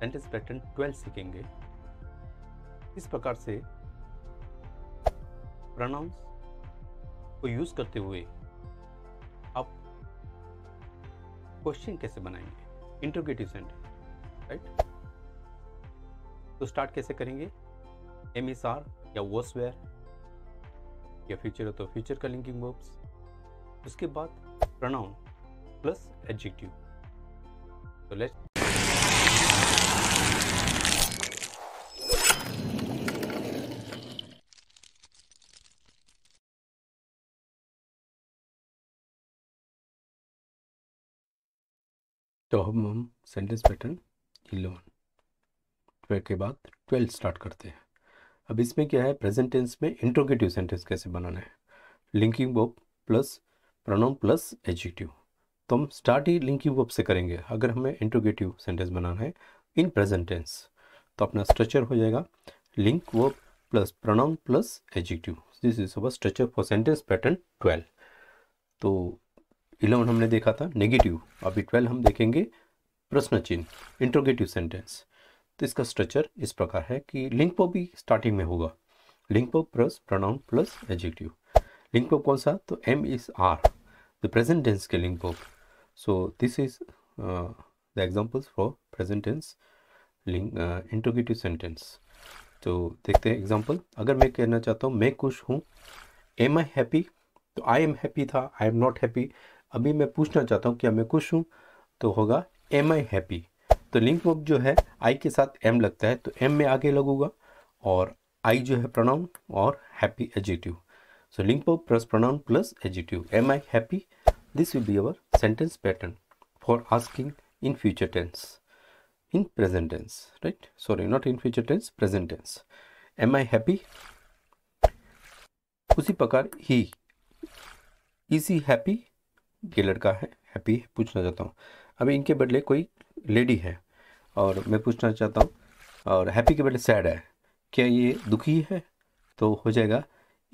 Sentence pattern twelve सीखेंगे इस प्रकार से प्रोनाउंस को यूज करते हुए आप क्वेश्चन कैसे बनाएंगे इंटरगेटिव सेंटेंस राइट तो स्टार्ट कैसे करेंगे एम एस आर या वॉस वेयर या फ्यूचर हो तो फ्यूचर का लिंकिंग वर्ब्स उसके बाद प्रोनाउन प्लस एडजेक्टिव तो लेट्स तो हम हम सेंटेंस पैटर्न इलेवन ट्वेल्व के बाद ट्वेल्व स्टार्ट करते हैं अब इसमें क्या है प्रेजेंट टेंस में इंट्रोगेटिव सेंटेंस कैसे बनाना है linking verb plus pronoun plus adjective तो हम स्टार्ट ही लिंकिंग वर्ब से करेंगे अगर हमें इंट्रोगेटिव सेंटेंस बनाना है इन प्रेजेंट टेंस तो अपना स्ट्रक्चर हो जाएगा link verb plus pronoun plus adjective this is our structure for sentence pattern twelve तो इलेवन हमने देखा था नेगेटिव अभी ट्वेल्व हम देखेंगे प्रश्न चिन्ह इंट्रोगेटिव सेंटेंस तो इसका स्ट्रक्चर इस प्रकार है कि लिंक पॉप भी स्टार्टिंग में होगा link pop plus pronoun plus adjective link pop कौन सा तो am is are the present tense के link pop so this is the examples for present tense link interrogative sentence तो देखते हैं एग्जाम्पल अगर मैं कहना चाहता हूँ मैं खुश हूँ एम आई हैप्पी तो आई एम हैप्पी था आई एम नॉट हैप्पी अभी मैं पूछना चाहता हूँ क्या मैं खुश हूँ तो होगा एम आई हैप्पी तो लिंक वर्ब जो है आई के साथ एम लगता है तो एम में आगे लगूंगा और आई जो है प्रोनाउन और happy adjective so link verb plus pronoun plus adjective am I happy this will be our sentence pattern for asking in future tense in present tense right sorry not in future tense present tense am I happy उसी प्रकार he is he happy ये लड़का है happy है पूछना चाहता हूँ अभी इनके बदले कोई लेडी है और मैं पूछना चाहता हूँ और हैप्पी के बदले सैड है क्या ये दुखी है तो हो जाएगा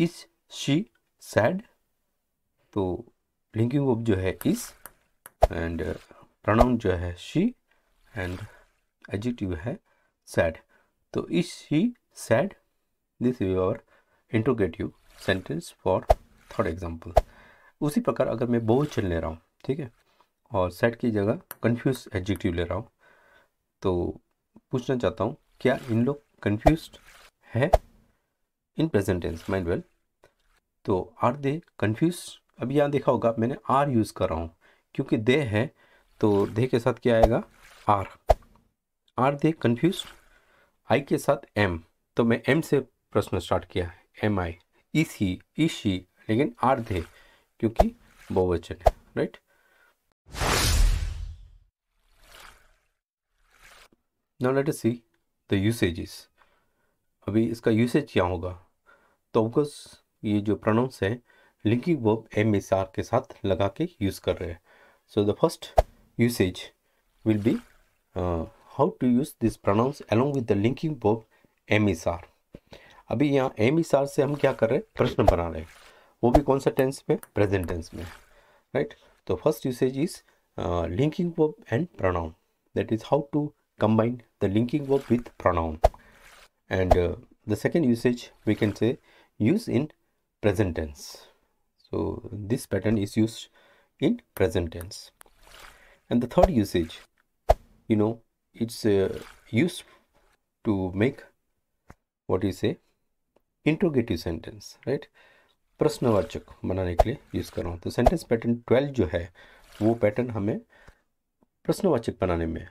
इस शी सैड तो लिंकिंग वर्ब जो है इस एंड प्रोनाउन जो है शी एंड एडजेक्टिव है सैड तो is she sad this is your interrogative sentence for third example उसी प्रकार अगर मैं बहुत चल ले रहा हूँ ठीक है और सेट की जगह कन्फ्यूज एडजेक्टिव ले रहा हूँ तो पूछना चाहता हूँ क्या इन लोग कन्फ्यूज है इन प्रेजेंटेंस माइंड वेल तो आर दे कन्फ्यूज अभी यहाँ देखा होगा मैंने आर यूज़ कर रहा हूँ क्योंकि दे है तो दे के साथ क्या आएगा are are they confuse I के साथ एम तो मैं एम से प्रश्न स्टार्ट किया है एम आई ई सी ई सी लेकिन आर दे क्योंकि बहुवचन है right now let us see the usages अभी इसका यूसेज क्या होगा तो ऑफकोर्स ये जो प्रोनाउंस है linking verb am is are के साथ लगा के यूज़ कर रहे हैं so the first usage will be how to use this pronouns along with the linking verb am is are अभी यहाँ एम एस आर से हम क्या कर रहे हैं प्रश्न बना रहे हैं वो भी कौन सा टेंस में प्रेजेंट टेंस में राइट तो first usage is linking verb and pronoun that is how to combine the linking verb with pronoun and uh, the second usage we can say use in present tense so this pattern is used in present tense and the third usage you know it's uh, to make what you say interrogative sentence right प्रश्नवाचक बनाने के लिए use कर रहा हूँ तो sentence pattern twelve जो है वो पैटर्न हमें प्रश्नवाचक बनाने में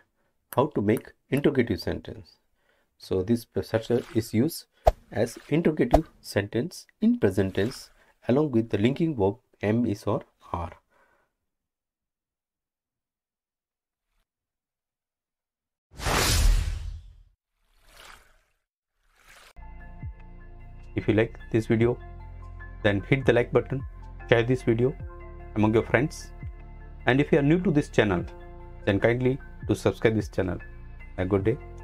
how to make interrogative sentence so this is use as interrogative sentence in present tense along with the linking verb am is और are If you like this video, then hit the like button, share this video among your friends. And if you are new to this channel, then kindly to subscribe this channel. A good day.